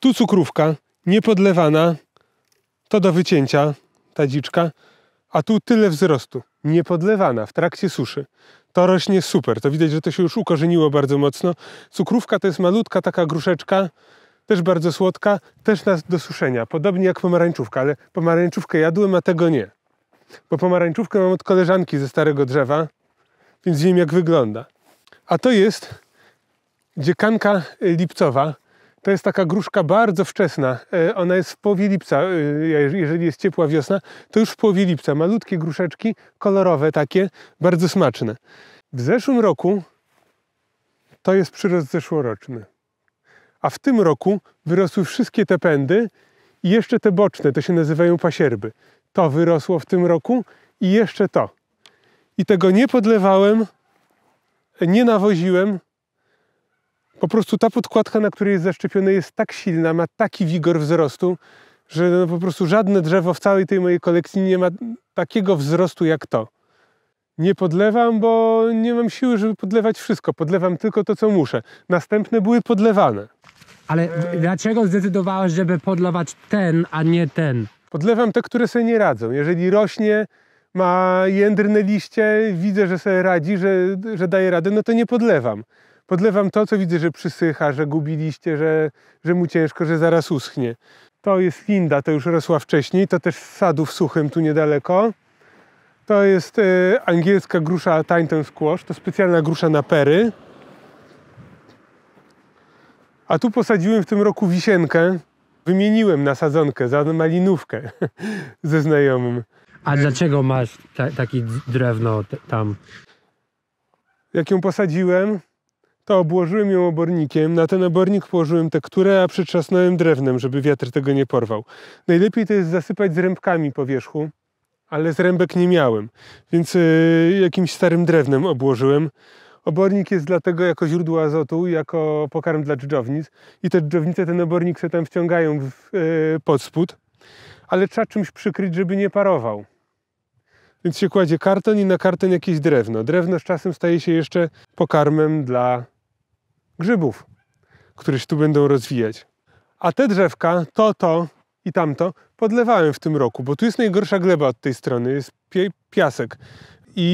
Tu cukrówka, niepodlewana, to do wycięcia, ta dziczka, a tu tyle wzrostu, niepodlewana, w trakcie suszy. To rośnie super, to widać, że to się już ukorzeniło bardzo mocno. Cukrówka to jest malutka taka gruszeczka, też bardzo słodka, też nas do suszenia, podobnie jak pomarańczówka, ale pomarańczówkę jadłem, a tego nie. Bo pomarańczówkę mam od koleżanki ze starego drzewa, więc wiem jak wygląda. A to jest dziekanka lipcowa, to jest taka gruszka bardzo wczesna. E, ona jest w połowie lipca, e, jeżeli jest ciepła wiosna, to już w połowie lipca. Malutkie gruszeczki, kolorowe takie, bardzo smaczne. W zeszłym roku to jest przyrost zeszłoroczny. A w tym roku wyrosły wszystkie te pędy i jeszcze te boczne, to się nazywają pasierby. To wyrosło w tym roku i jeszcze to. I tego nie podlewałem, nie nawoziłem, po prostu ta podkładka, na której jest zaszczepiony, jest tak silna, ma taki wigor wzrostu, że no po prostu żadne drzewo w całej tej mojej kolekcji nie ma takiego wzrostu jak to. Nie podlewam, bo nie mam siły, żeby podlewać wszystko. Podlewam tylko to, co muszę. Następne były podlewane. Ale eee. dlaczego zdecydowałeś, żeby podlewać ten, a nie ten? Podlewam te, które sobie nie radzą. Jeżeli rośnie, ma jędrne liście, widzę, że sobie radzi, że, że daje radę, no to nie podlewam podlewam to, co widzę, że przysycha, że gubiliście, że, że mu ciężko, że zaraz uschnie. To jest Linda, to już rosła wcześniej, to też z sadu w suchym tu niedaleko. To jest e, angielska grusza Tainton Squash, to specjalna grusza na pery. A tu posadziłem w tym roku wisienkę. Wymieniłem na sadzonkę za malinówkę ze znajomym. A dlaczego masz ta, takie drewno tam? Jak ją posadziłem, to obłożyłem ją obornikiem, na ten obornik położyłem tekturę, a przytrzasnąłem drewnem, żeby wiatr tego nie porwał. Najlepiej to jest zasypać zrębkami po wierzchu, ale zrębek nie miałem, więc yy, jakimś starym drewnem obłożyłem. Obornik jest dlatego jako źródło azotu, jako pokarm dla dżdżownic i te dżdżownice ten obornik się tam wciągają w, yy, pod spód, ale trzeba czymś przykryć, żeby nie parował. Więc się kładzie karton i na karton jakieś drewno. Drewno z czasem staje się jeszcze pokarmem dla grzybów, które się tu będą rozwijać. A te drzewka, to, to i tamto, podlewałem w tym roku, bo tu jest najgorsza gleba od tej strony, jest piasek. I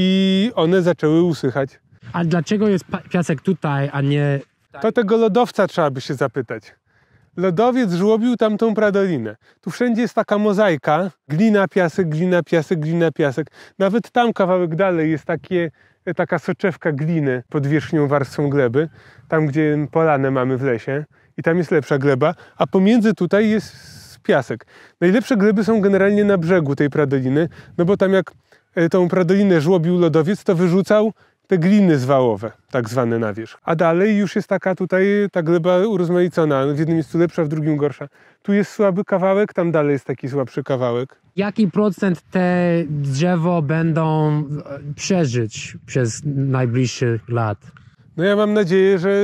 one zaczęły usychać. A dlaczego jest piasek tutaj, a nie... To tego lodowca trzeba by się zapytać. Lodowiec żłobił tamtą pradolinę. Tu wszędzie jest taka mozaika, glina, piasek, glina, piasek, glina, piasek. Nawet tam kawałek dalej jest takie taka soczewka gliny pod wierzchnią warstwą gleby, tam gdzie polane mamy w lesie i tam jest lepsza gleba, a pomiędzy tutaj jest piasek. Najlepsze gleby są generalnie na brzegu tej pradoliny, no bo tam jak e, tą pradolinę żłobił lodowiec, to wyrzucał te gliny zwałowe, tak zwane na wierzch. A dalej już jest taka tutaj ta gleba urozmaicona, w jednym miejscu lepsza, w drugim gorsza. Tu jest słaby kawałek, tam dalej jest taki słabszy kawałek. Jaki procent te drzewo będą e, przeżyć przez najbliższe lat? No ja mam nadzieję, że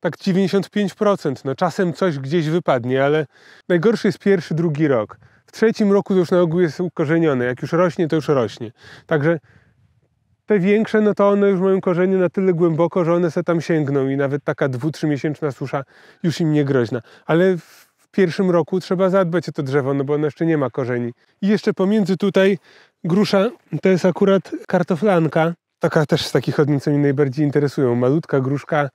tak 95%. No czasem coś gdzieś wypadnie, ale najgorszy jest pierwszy, drugi rok. W trzecim roku to już na ogół jest ukorzenione. Jak już rośnie, to już rośnie. Także te większe, no to one już mają korzenie na tyle głęboko, że one se tam sięgną i nawet taka dwu, trzymiesięczna susza już im nie groźna. Ale w pierwszym roku trzeba zadbać o to drzewo, no bo ono jeszcze nie ma korzeni. I jeszcze pomiędzy tutaj grusza, to jest akurat kartoflanka, taka też z takich odmian, co mnie najbardziej interesują. Malutka gruszka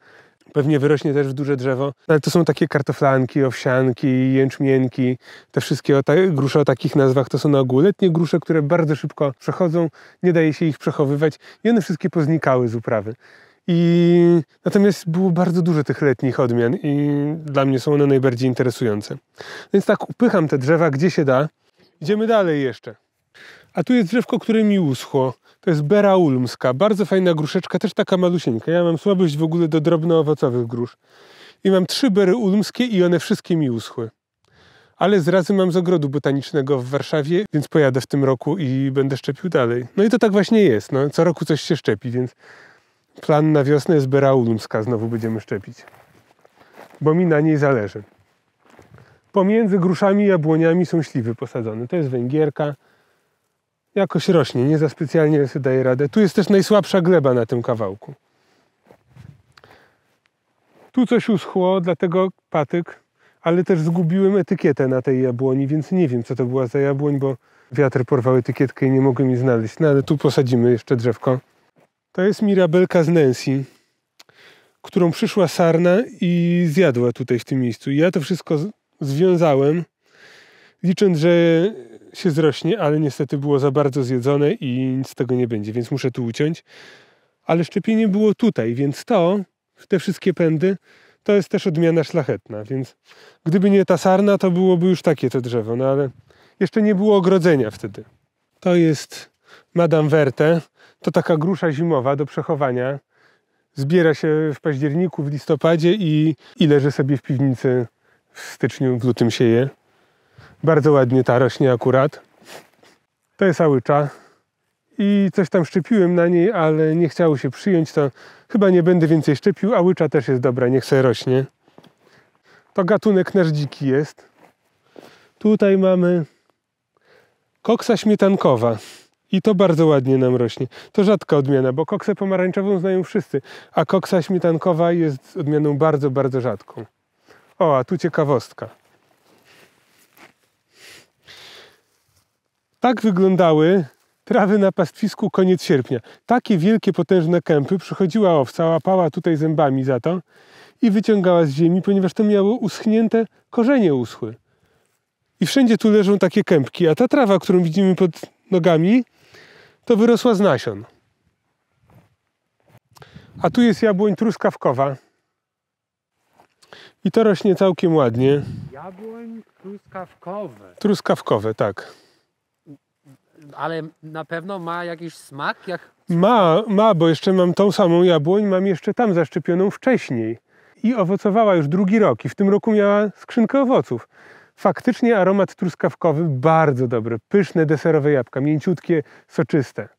Pewnie wyrośnie też w duże drzewo. Ale to są takie kartoflanki, owsianki, jęczmienki. Te wszystkie grusze o takich nazwach to są na ogół letnie grusze, które bardzo szybko przechodzą. Nie daje się ich przechowywać i one wszystkie poznikały z uprawy. I natomiast było bardzo dużo tych letnich odmian i dla mnie są one najbardziej interesujące. Więc tak upycham te drzewa gdzie się da. Idziemy dalej jeszcze. A tu jest drzewko, które mi uschło. To jest Bera Ulmska. Bardzo fajna gruszeczka, też taka malusieńka. Ja mam słabość w ogóle do drobnoowocowych grusz. I mam trzy bery ulmskie i one wszystkie mi uschły. Ale zrazy mam z ogrodu botanicznego w Warszawie, więc pojadę w tym roku i będę szczepił dalej. No i to tak właśnie jest. No, co roku coś się szczepi, więc plan na wiosnę jest bera ulmska. Znowu będziemy szczepić. Bo mi na niej zależy. Pomiędzy gruszami i jabłoniami są śliwy posadzone. To jest węgierka, jakoś rośnie, nie za specjalnie sobie daje radę. Tu jest też najsłabsza gleba na tym kawałku. Tu coś uschło, dlatego patyk, ale też zgubiłem etykietę na tej jabłoni, więc nie wiem co to była za jabłoń, bo wiatr porwał etykietkę i nie mogłem jej znaleźć. No ale tu posadzimy jeszcze drzewko. To jest mirabelka z Nancy, którą przyszła sarna i zjadła tutaj w tym miejscu. I ja to wszystko związałem, licząc, że się zrośnie, ale niestety było za bardzo zjedzone i nic z tego nie będzie, więc muszę tu uciąć. Ale szczepienie było tutaj, więc to, te wszystkie pędy, to jest też odmiana szlachetna, więc gdyby nie ta sarna, to byłoby już takie to drzewo, no ale jeszcze nie było ogrodzenia wtedy. To jest Madame Verte, to taka grusza zimowa do przechowania. Zbiera się w październiku, w listopadzie i, i leży sobie w piwnicy w styczniu, w lutym się je. Bardzo ładnie ta rośnie akurat. To jest ałycza. I coś tam szczepiłem na niej, ale nie chciało się przyjąć, to chyba nie będę więcej Ałycza też jest dobra, niech sobie rośnie. To gatunek nasz dziki jest. Tutaj mamy koksa śmietankowa. I to bardzo ładnie nam rośnie. To rzadka odmiana, bo koksę pomarańczową znają wszyscy, a koksa śmietankowa jest odmianą bardzo, bardzo rzadką. O, a tu ciekawostka. Tak wyglądały trawy na pastwisku koniec sierpnia. Takie wielkie, potężne kępy. Przychodziła owca, łapała tutaj zębami za to i wyciągała z ziemi, ponieważ to miało uschnięte korzenie uschły. I wszędzie tu leżą takie kępki, a ta trawa, którą widzimy pod nogami, to wyrosła z nasion. A tu jest jabłoń truskawkowa. I to rośnie całkiem ładnie. Jabłoń truskawkowe. Truskawkowe, tak ale na pewno ma jakiś smak? Jak... Ma, ma, bo jeszcze mam tą samą jabłoń, mam jeszcze tam zaszczepioną wcześniej. I owocowała już drugi rok i w tym roku miała skrzynkę owoców. Faktycznie aromat truskawkowy bardzo dobry, pyszne deserowe jabłka, mięciutkie, soczyste.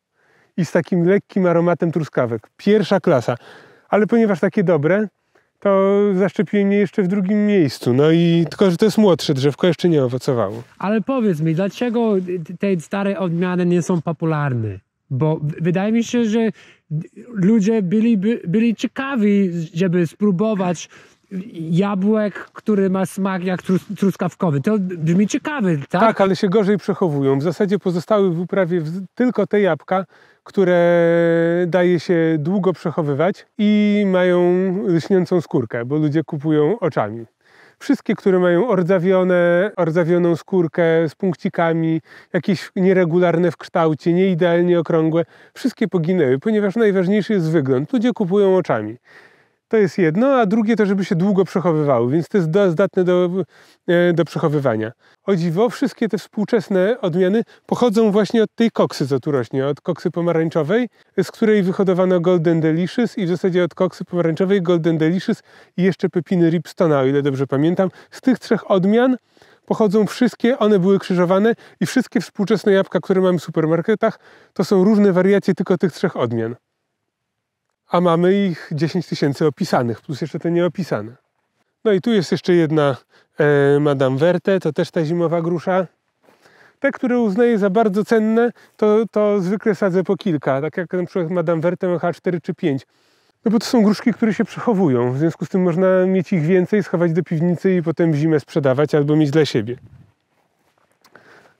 I z takim lekkim aromatem truskawek. Pierwsza klasa. Ale ponieważ takie dobre, to zaszczepiłem je jeszcze w drugim miejscu. No i tylko, że to jest młodsze drzewko, jeszcze nie owocowało. Ale powiedz mi, dlaczego te stare odmiany nie są popularne? Bo wydaje mi się, że ludzie byli, byli ciekawi, żeby spróbować jabłek, który ma smak jak trus truskawkowy. To brzmi ciekawy, tak? Tak, ale się gorzej przechowują. W zasadzie pozostały w uprawie tylko te jabłka, które daje się długo przechowywać i mają lśniącą skórkę, bo ludzie kupują oczami. Wszystkie, które mają ordzawione, ordzawioną skórkę z punkcikami, jakieś nieregularne w kształcie, nieidealnie okrągłe, wszystkie poginęły, ponieważ najważniejszy jest wygląd. Ludzie kupują oczami. To jest jedno, a drugie to, żeby się długo przechowywały, więc to jest do, zdatne do, e, do przechowywania. O dziwo, wszystkie te współczesne odmiany pochodzą właśnie od tej koksy, co tu rośnie, od koksy pomarańczowej, z której wyhodowano Golden Delicious i w zasadzie od koksy pomarańczowej Golden Delicious i jeszcze pepiny Ripstona, o ile dobrze pamiętam. Z tych trzech odmian pochodzą wszystkie, one były krzyżowane i wszystkie współczesne jabłka, które mamy w supermarketach, to są różne wariacje tylko tych trzech odmian a mamy ich 10 tysięcy opisanych, plus jeszcze te nieopisane. No i tu jest jeszcze jedna e, Madame Verte, to też ta zimowa grusza. Te, które uznaję za bardzo cenne, to, to zwykle sadzę po kilka, tak jak na przykład Madame Verte H4 czy 5. No bo to są gruszki, które się przechowują, w związku z tym można mieć ich więcej, schować do piwnicy i potem w zimę sprzedawać albo mieć dla siebie.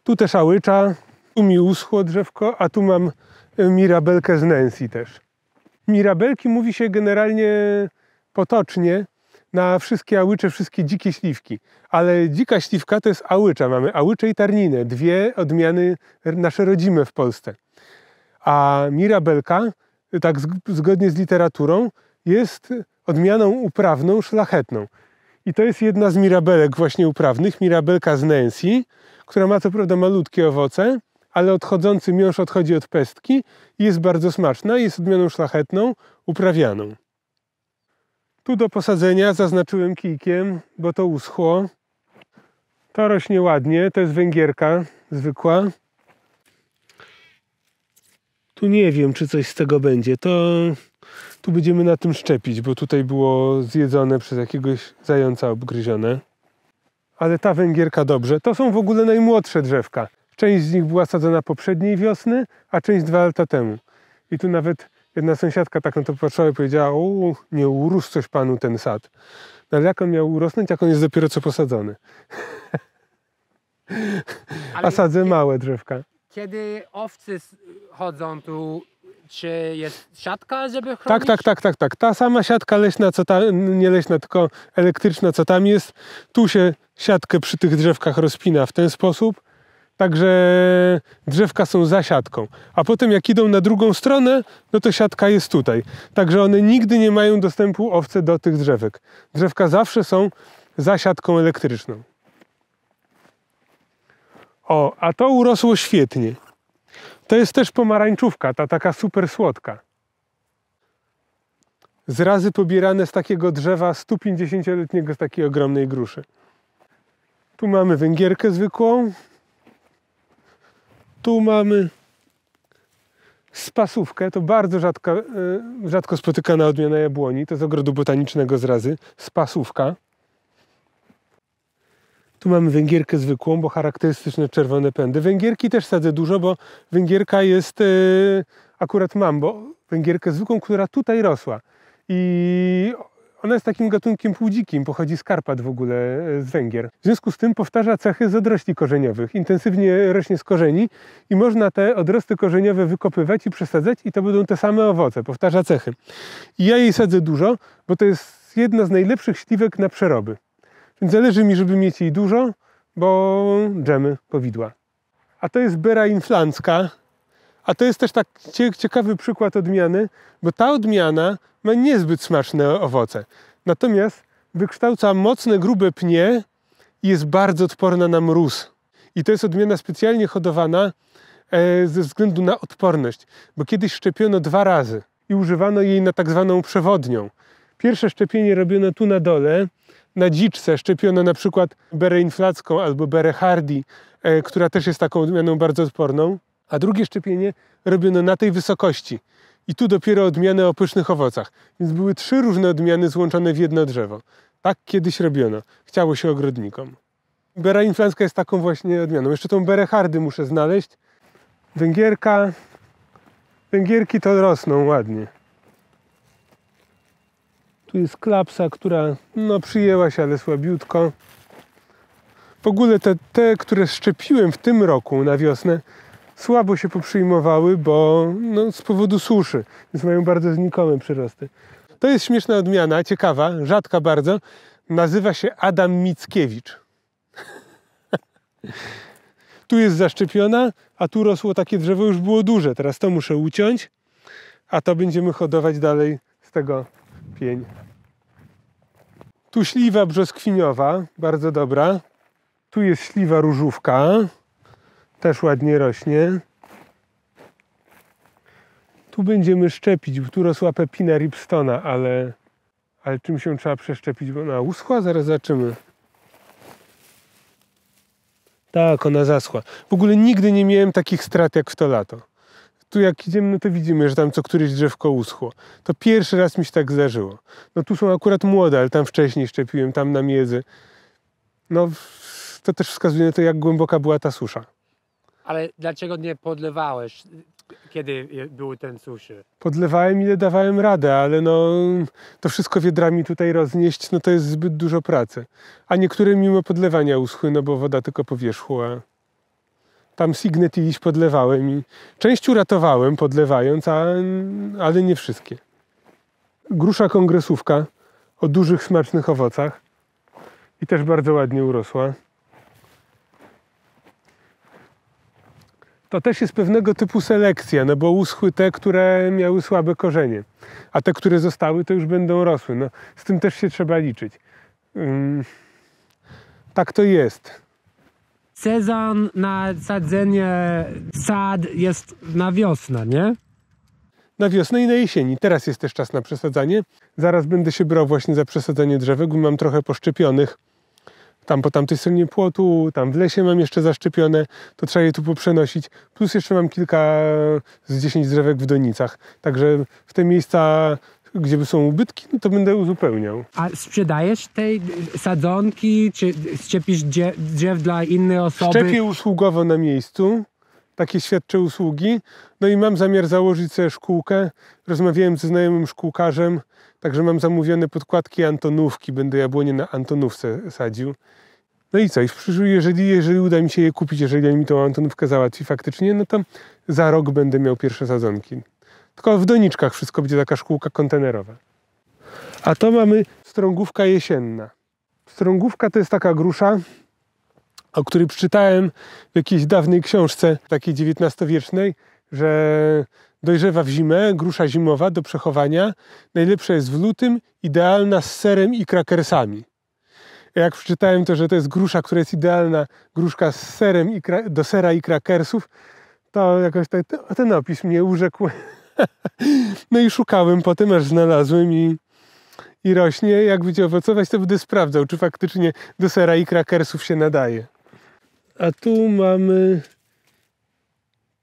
Tu też ałycza, tu mi uschło drzewko, a tu mam e, mirabelkę z Nancy też. Mirabelki mówi się generalnie potocznie na wszystkie ałycze, wszystkie dzikie śliwki. Ale dzika śliwka to jest ałycza. Mamy ałycze i tarninę, dwie odmiany nasze rodzime w Polsce. A mirabelka, tak zgodnie z literaturą, jest odmianą uprawną, szlachetną. I to jest jedna z mirabelek właśnie uprawnych, mirabelka z Nancy, która ma co prawda malutkie owoce, ale odchodzący miąższ odchodzi od pestki i jest bardzo smaczna, jest odmianą szlachetną, uprawianą. Tu do posadzenia zaznaczyłem kijkiem, bo to uschło. To rośnie ładnie, to jest węgierka zwykła. Tu nie wiem, czy coś z tego będzie. To tu będziemy na tym szczepić, bo tutaj było zjedzone przez jakiegoś zająca obgryzione. Ale ta węgierka dobrze. To są w ogóle najmłodsze drzewka. Część z nich była sadzona poprzedniej wiosny, a część dwa lata temu. I tu nawet jedna sąsiadka tak na to patrzyła i powiedziała, o, nie urósł coś panu ten sad. No ale jak on miał urosnąć, jak on jest dopiero co posadzony? a sadzę małe drzewka. Kiedy owcy chodzą tu, czy jest siatka, żeby chronić? Tak, tak, tak, tak, tak. Ta sama siatka leśna, co ta, nie leśna, tylko elektryczna, co tam jest. Tu się siatkę przy tych drzewkach rozpina w ten sposób Także drzewka są za siatką. A potem jak idą na drugą stronę, no to siatka jest tutaj. Także one nigdy nie mają dostępu owce do tych drzewek. Drzewka zawsze są za siatką elektryczną. O, a to urosło świetnie. To jest też pomarańczówka, ta taka super słodka. Zrazy pobierane z takiego drzewa 150-letniego, z takiej ogromnej gruszy. Tu mamy węgierkę zwykłą, tu mamy spasówkę, to bardzo rzadka, e, rzadko spotykana odmiana jabłoni, to z ogrodu botanicznego z razy, spasówka. Tu mamy węgierkę zwykłą, bo charakterystyczne czerwone pędy. Węgierki też sadzę dużo, bo węgierka jest, e, akurat mam, bo węgierkę zwykłą, która tutaj rosła. I ona jest takim gatunkiem półdzikim, pochodzi z Karpat w ogóle, e, z Węgier. W związku z tym powtarza cechy z odrośli korzeniowych. Intensywnie rośnie z korzeni i można te odrosty korzeniowe wykopywać i przesadzać i to będą te same owoce, powtarza cechy. I ja jej sadzę dużo, bo to jest jedna z najlepszych śliwek na przeroby. Więc zależy mi, żeby mieć jej dużo, bo dżemy, powidła. A to jest bera inflancka, a to jest też tak ciekawy przykład odmiany, bo ta odmiana ma niezbyt smaczne owoce. Natomiast wykształca mocne, grube pnie i jest bardzo odporna na mróz. I to jest odmiana specjalnie hodowana e, ze względu na odporność, bo kiedyś szczepiono dwa razy i używano jej na tak zwaną przewodnią. Pierwsze szczepienie robiono tu na dole, na dziczce szczepiono na przykład berę inflacką albo berę hardy, e, która też jest taką odmianą bardzo odporną a drugie szczepienie robiono na tej wysokości. I tu dopiero odmiany o pysznych owocach. Więc były trzy różne odmiany złączone w jedno drzewo. Tak kiedyś robiono. Chciało się ogrodnikom. Bera inflanska jest taką właśnie odmianą. Jeszcze tą berę hardy muszę znaleźć. Węgierka. Węgierki to rosną ładnie. Tu jest klapsa, która no przyjęła się, ale słabiutko. W ogóle te, te które szczepiłem w tym roku na wiosnę, słabo się poprzyjmowały, bo no, z powodu suszy, więc mają bardzo znikome przyrosty. To jest śmieszna odmiana, ciekawa, rzadka bardzo. Nazywa się Adam Mickiewicz. tu jest zaszczepiona, a tu rosło takie drzewo, już było duże. Teraz to muszę uciąć, a to będziemy hodować dalej z tego pień. Tu śliwa brzoskwiniowa, bardzo dobra. Tu jest śliwa różówka też ładnie rośnie. Tu będziemy szczepić, tu rosła pepina ripstona, ale, ale czym się trzeba przeszczepić, bo ona uschła, zaraz zobaczymy. Tak, ona zaschła. W ogóle nigdy nie miałem takich strat jak w to lato. Tu jak idziemy, no to widzimy, że tam co któreś drzewko uschło. To pierwszy raz mi się tak zdarzyło. No tu są akurat młode, ale tam wcześniej szczepiłem, tam na miedzy. No to też wskazuje na to, jak głęboka była ta susza. Ale dlaczego nie podlewałeś, y, kiedy był ten suszy? Podlewałem ile dawałem radę, ale no, to wszystko wiedrami tutaj roznieść, no to jest zbyt dużo pracy. A niektóre mimo podlewania uschły, no bo woda tylko powierzchła. Tam Signet iś podlewałem i część uratowałem podlewając, a, ale nie wszystkie. Grusza kongresówka o dużych, smacznych owocach i też bardzo ładnie urosła. to też jest pewnego typu selekcja, no bo uschły te, które miały słabe korzenie, a te, które zostały, to już będą rosły. No, z tym też się trzeba liczyć. tak to jest. Sezon na sadzenie sad jest na wiosnę, nie? Na wiosnę i na jesieni. Teraz jest też czas na przesadzanie. Zaraz będę się brał właśnie za przesadzanie drzewek, bo mam trochę poszczepionych tam po tamtej stronie płotu, tam w lesie mam jeszcze zaszczepione, to trzeba je tu poprzenosić. Plus jeszcze mam kilka e, z 10 drzewek w donicach. Także w te miejsca, gdzie są ubytki, no to będę uzupełniał. A sprzedajesz tej sadzonki, czy szczepisz drzew dla innej osoby? Szczepię usługowo na miejscu takie świadczę usługi. No i mam zamiar założyć sobie szkółkę. Rozmawiałem ze znajomym szkółkarzem, Także mam zamówione podkładki Antonówki, będę jabłonie na Antonówce sadził. No i co, i w przyszłym, jeżeli, jeżeli uda mi się je kupić, jeżeli mi tą Antonówkę załatwi faktycznie, no to za rok będę miał pierwsze sadzonki. Tylko w doniczkach wszystko będzie taka szkółka kontenerowa. A to mamy strągówka jesienna. Strągówka to jest taka grusza, o której przeczytałem w jakiejś dawnej książce, takiej XIX-wiecznej, że Dojrzewa w zimę, grusza zimowa do przechowania. Najlepsza jest w lutym, idealna z serem i krakersami. Jak przeczytałem to, że to jest grusza, która jest idealna, gruszka z serem i do sera i krakersów, to jakoś to, tak, to, ten opis mnie urzekł. no i szukałem potem, aż znalazłem i, i rośnie. Jak będzie owocować, to będę sprawdzał, czy faktycznie do sera i krakersów się nadaje. A tu mamy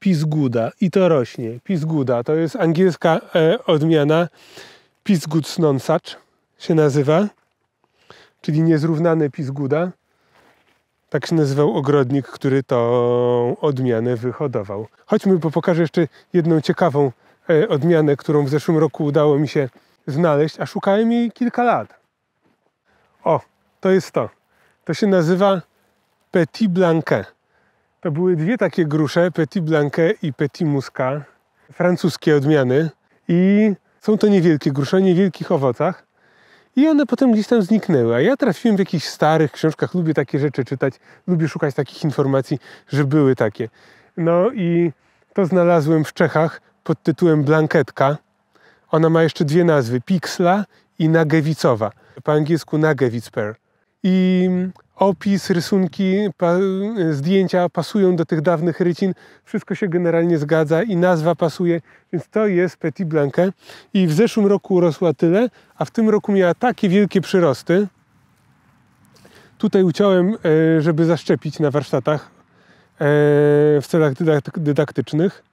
Pisguda i to rośnie. Pisguda to jest angielska e, odmiana. Pisgud snonsacz się nazywa, czyli niezrównane Pisguda. Tak się nazywał ogrodnik, który tą odmianę wyhodował. Chodźmy, bo pokażę jeszcze jedną ciekawą e, odmianę, którą w zeszłym roku udało mi się znaleźć, a szukałem jej kilka lat. O, to jest to. To się nazywa Petit Blanquet. To były dwie takie grusze, Petit Blanquet i Petit Muscat, francuskie odmiany. I są to niewielkie grusze o niewielkich owocach. I one potem gdzieś tam zniknęły. A ja trafiłem w jakichś starych książkach, lubię takie rzeczy czytać, lubię szukać takich informacji, że były takie. No i to znalazłem w Czechach pod tytułem Blanketka. Ona ma jeszcze dwie nazwy, Pixla i Nagewicowa. Po angielsku Nagewicper. I opis, rysunki, pa, zdjęcia pasują do tych dawnych rycin. Wszystko się generalnie zgadza i nazwa pasuje, więc to jest Petit Blanca. I w zeszłym roku urosła tyle, a w tym roku miała takie wielkie przyrosty. Tutaj uciąłem, e, żeby zaszczepić na warsztatach e, w celach dydaktycznych.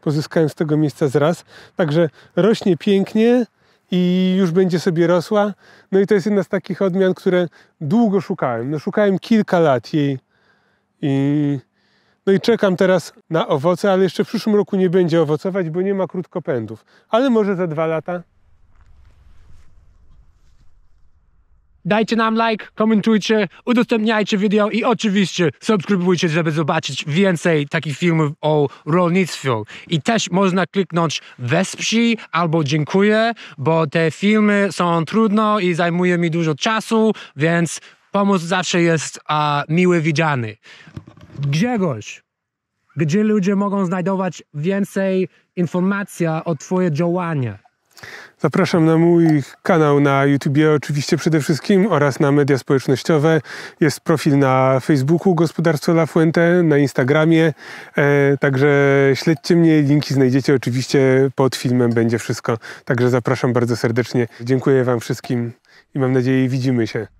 Pozyskałem z tego miejsca zraz. Także rośnie pięknie, i już będzie sobie rosła. No i to jest jedna z takich odmian, które długo szukałem. No szukałem kilka lat jej i no i czekam teraz na owoce, ale jeszcze w przyszłym roku nie będzie owocować, bo nie ma krótkopędów. Ale może za dwa lata Dajcie nam like, komentujcie, udostępniajcie wideo i oczywiście subskrybujcie, żeby zobaczyć więcej takich filmów o rolnictwie. I też można kliknąć wesprzy, albo dziękuję, bo te filmy są trudno i zajmuje mi dużo czasu, więc pomoc zawsze jest a, miły widziany. Grzegorz, gdzie ludzie mogą znajdować więcej informacji o Twoje działanie? Zapraszam na mój kanał na YouTubie oczywiście przede wszystkim oraz na media społecznościowe. Jest profil na Facebooku Gospodarstwo La Fuente, na Instagramie, e, także śledźcie mnie, linki znajdziecie oczywiście pod filmem, będzie wszystko. Także zapraszam bardzo serdecznie. Dziękuję Wam wszystkim i mam nadzieję widzimy się.